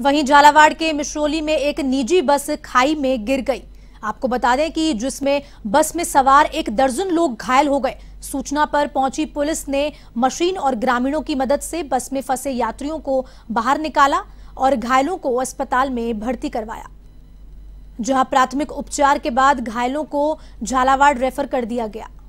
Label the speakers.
Speaker 1: वहीं झालावाड़ के मिश्रोली में एक निजी बस खाई में गिर गई आपको बता दें कि जिसमें बस में सवार एक दर्जन लोग घायल हो गए सूचना पर पहुंची पुलिस ने मशीन और ग्रामीणों की मदद से बस में फंसे यात्रियों को बाहर निकाला और घायलों को अस्पताल में भर्ती करवाया जहां प्राथमिक उपचार के बाद घायलों को झालावाड़ रेफर कर दिया गया